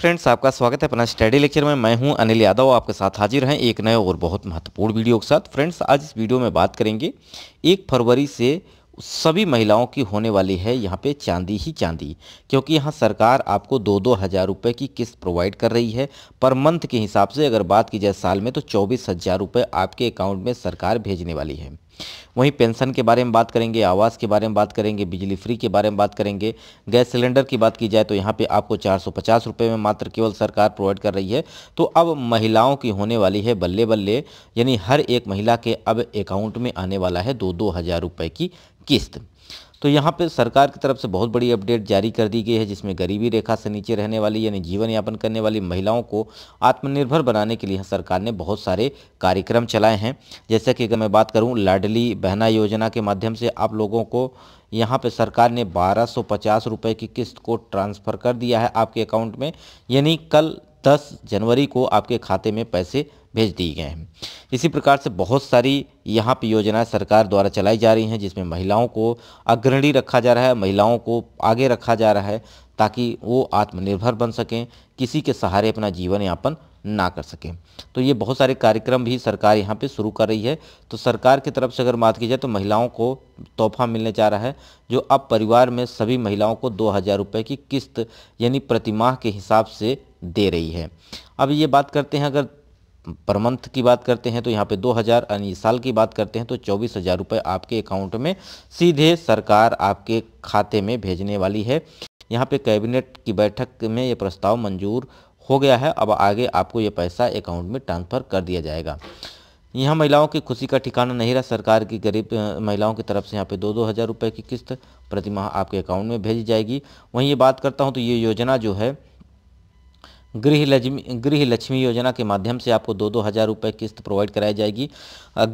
friends आपका स्वागत है अपना स्टडी लेक्चर में मैं हूं अनिल यादव आपके साथ हाजिर हैं एक नए और बहुत महत्वपूर्ण वीडियो के साथ फ्रेंड्स आज इस वीडियो में बात करेंगे एक फरवरी से सभी महिलाओं की होने वाली है यहाँ पे चांदी ही चांदी क्योंकि यहाँ सरकार आपको दो दो हज़ार रुपये की किस्त प्रोवाइड कर रही है पर मंथ के हिसाब से अगर बात की जाए साल में तो चौबीस हज़ार रुपये आपके अकाउंट में सरकार भेजने वाली है वहीं पेंशन के बारे में बात करेंगे आवास के बारे में बात करेंगे बिजली फ्री के बारे में बात करेंगे गैस सिलेंडर की बात की जाए तो यहाँ पर आपको चार सौ में मात्र केवल सरकार प्रोवाइड कर रही है तो अब महिलाओं की होने वाली है बल्ले बल्ले यानी हर एक महिला के अब अकाउंट में आने वाला है दो दो हज़ार रुपये की किस्त तो यहाँ पे सरकार की तरफ से बहुत बड़ी अपडेट जारी कर दी गई है जिसमें गरीबी रेखा से नीचे रहने वाली यानी जीवन यापन करने वाली महिलाओं को आत्मनिर्भर बनाने के लिए सरकार ने बहुत सारे कार्यक्रम चलाए हैं जैसे कि अगर मैं बात करूँ लाडली बहना योजना के माध्यम से आप लोगों को यहाँ पे सरकार ने बारह सौ की किस्त को ट्रांसफ़र कर दिया है आपके अकाउंट में यानी कल दस जनवरी को आपके खाते में पैसे भेज दिए गए हैं इसी प्रकार से बहुत सारी यहाँ पर योजनाएँ सरकार द्वारा चलाई जा रही हैं जिसमें महिलाओं को अग्रणी रखा जा रहा है महिलाओं को आगे रखा जा रहा है ताकि वो आत्मनिर्भर बन सकें किसी के सहारे अपना जीवन यापन ना कर सकें तो ये बहुत सारे कार्यक्रम भी सरकार यहाँ पे शुरू कर रही है तो सरकार की तरफ से अगर बात की जाए तो महिलाओं को तोहफा मिलने जा रहा है जो अब परिवार में सभी महिलाओं को दो हज़ार रुपये की किस्त यानी प्रतिमाह के हिसाब से दे रही है अब ये बात करते हैं अगर पर मंथ की बात करते हैं तो यहाँ पे 2000 यानी साल की बात करते हैं तो चौबीस हज़ार रुपये आपके अकाउंट में सीधे सरकार आपके खाते में भेजने वाली है यहाँ पे कैबिनेट की बैठक में ये प्रस्ताव मंजूर हो गया है अब आगे आपको ये पैसा अकाउंट में ट्रांसफ़र कर दिया जाएगा यहाँ महिलाओं की खुशी का ठिकाना नहीं रहा सरकार की गरीब महिलाओं की तरफ से यहाँ पे दो दो हज़ार रुपये की किस्त प्रतिमाह आपके अकाउंट में भेजी जाएगी वहीं ये बात करता हूँ तो ये योजना जो है गृह लक्ष्मी गृह लक्ष्मी योजना के माध्यम से आपको दो दो हज़ार रुपये किस्त प्रोवाइड कराई जाएगी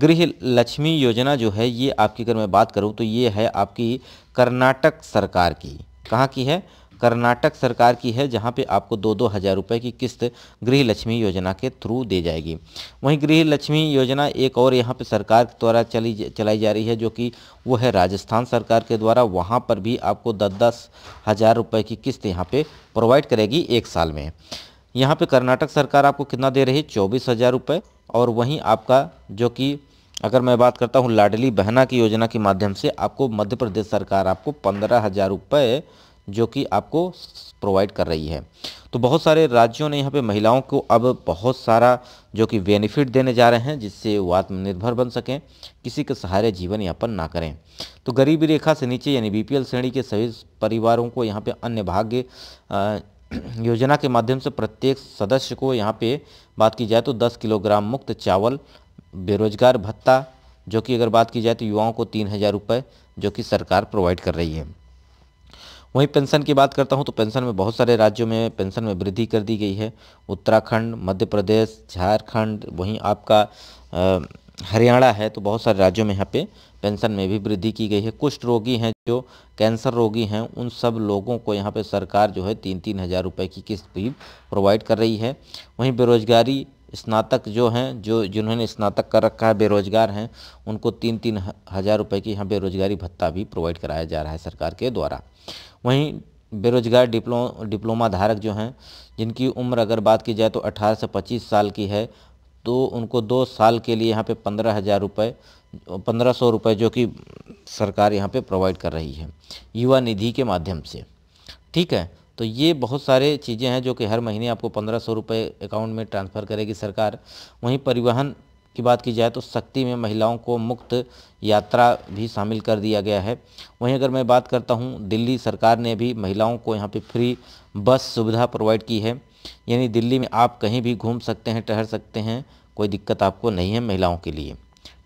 गृह लक्ष्मी योजना जो है ये आपकी अगर मैं बात करूँ तो ये है आपकी कर्नाटक सरकार की कहाँ की है कर्नाटक सरकार की है जहाँ पे आपको दो दो हज़ार रुपये की किस्त गृह लक्ष्मी योजना के थ्रू दे जाएगी वहीं गृह लक्ष्मी योजना एक और यहाँ पे सरकार के द्वारा चली चलाई जा रही है जो कि वो है राजस्थान सरकार के द्वारा वहाँ पर भी आपको दस दस हज़ार रुपये की किस्त यहाँ पर प्रोवाइड करेगी एक साल में यहाँ पर कर्नाटक सरकार आपको कितना दे रही है चौबीस हज़ार रुपये और वहीं आपका जो कि अगर मैं बात करता हूँ लाडली बहना की योजना के माध्यम से आपको मध्य प्रदेश सरकार आपको पंद्रह हज़ार रुपये जो कि आपको प्रोवाइड कर रही है तो बहुत सारे राज्यों ने यहाँ पे महिलाओं को अब बहुत सारा जो कि बेनिफिट देने जा रहे हैं जिससे वो आत्मनिर्भर बन सकें किसी के सहारे जीवन यापन ना करें तो गरीबी रेखा से नीचे यानी बी श्रेणी के सभी परिवारों को यहाँ पे अन्य भाग्य योजना के माध्यम से प्रत्येक सदस्य को यहाँ पे बात की जाए तो दस किलोग्राम मुक्त चावल बेरोजगार भत्ता जो कि अगर बात की जाए तो युवाओं को तीन हज़ार रुपये जो कि सरकार प्रोवाइड कर रही है वहीं पेंशन की बात करता हूं तो पेंशन में बहुत सारे राज्यों में पेंशन में वृद्धि कर दी गई है उत्तराखंड मध्य प्रदेश झारखंड वहीं आपका हरियाणा है तो बहुत सारे राज्यों में यहाँ पे पेंशन में भी वृद्धि की गई है कुष्ठ रोगी हैं जो कैंसर रोगी हैं उन सब लोगों को यहाँ पे सरकार जो है तीन तीन हज़ार रुपये की किस्त भी प्रोवाइड कर रही है वहीं बेरोजगारी स्नातक जो हैं जो जिन्होंने स्नातक कर रखा है बेरोज़गार हैं उनको तीन तीन हज़ार रुपये की यहाँ बेरोज़गारी भत्ता भी प्रोवाइड कराया जा रहा है सरकार के द्वारा वहीं बेरोजगार डिप्लो डिप्लोमा धारक जो हैं जिनकी उम्र अगर बात की जाए तो 18 से 25 साल की है तो उनको दो साल के लिए यहाँ पे पंद्रह हज़ार रुपये पंद्रह सौ रुपये जो कि सरकार यहाँ पे प्रोवाइड कर रही है युवा निधि के माध्यम से ठीक है तो ये बहुत सारे चीज़ें हैं जो कि हर महीने आपको पंद्रह सौ रुपये अकाउंट में ट्रांसफ़र करेगी सरकार वहीं परिवहन की बात की जाए तो शक्ति में महिलाओं को मुफ्त यात्रा भी शामिल कर दिया गया है वहीं अगर मैं बात करता हूँ दिल्ली सरकार ने भी महिलाओं को यहाँ पे फ्री बस सुविधा प्रोवाइड की है यानी दिल्ली में आप कहीं भी घूम सकते हैं ठहर सकते हैं कोई दिक्कत आपको नहीं है महिलाओं के लिए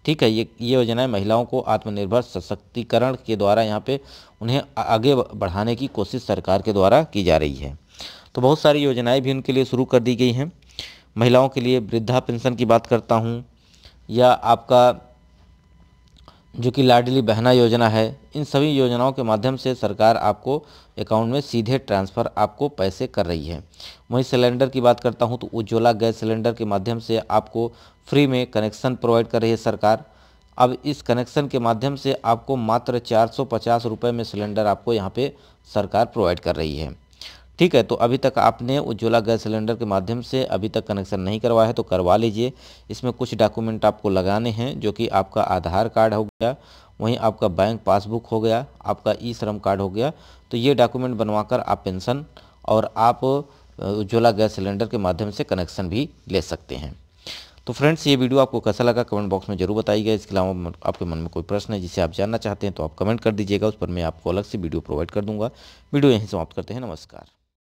ठीक है ये ये योजनाएं महिलाओं को आत्मनिर्भर सशक्तिकरण के द्वारा यहाँ पे उन्हें आगे बढ़ाने की कोशिश सरकार के द्वारा की जा रही है तो बहुत सारी योजनाएं भी उनके लिए शुरू कर दी गई हैं महिलाओं के लिए वृद्धा पेंशन की बात करता हूँ या आपका जो कि लाडली बहना योजना है इन सभी योजनाओं के माध्यम से सरकार आपको अकाउंट में सीधे ट्रांसफ़र आपको पैसे कर रही है वहीं सिलेंडर की बात करता हूं तो उज्ज्वला गैस सिलेंडर के माध्यम से आपको फ्री में कनेक्शन प्रोवाइड कर रही है सरकार अब इस कनेक्शन के माध्यम से आपको मात्र चार सौ में सिलेंडर आपको यहाँ पर सरकार प्रोवाइड कर रही है ठीक है तो अभी तक आपने उज्ज्वला गैस सिलेंडर के माध्यम से अभी तक कनेक्शन नहीं करवाया है तो करवा लीजिए इसमें कुछ डॉक्यूमेंट आपको लगाने हैं जो कि आपका आधार कार्ड हो गया वहीं आपका बैंक पासबुक हो गया आपका ई श्रम कार्ड हो गया तो ये डॉक्यूमेंट बनवाकर आप पेंशन और आप उज्ज्वला गैस सिलेंडर के माध्यम से कनेक्शन भी ले सकते हैं तो फ्रेंड्स ये वीडियो आपको कैसा लगा कमेंट बॉक्स में जरूर बताइएगा इसके अलावा आपके मन में कोई प्रश्न है जिसे आप जानना चाहते हैं तो आप कमेंट कर दीजिएगा उस पर मैं आपको अलग से वीडियो प्रोवाइड कर दूंगा वीडियो यहीं समाप्त करते हैं नमस्कार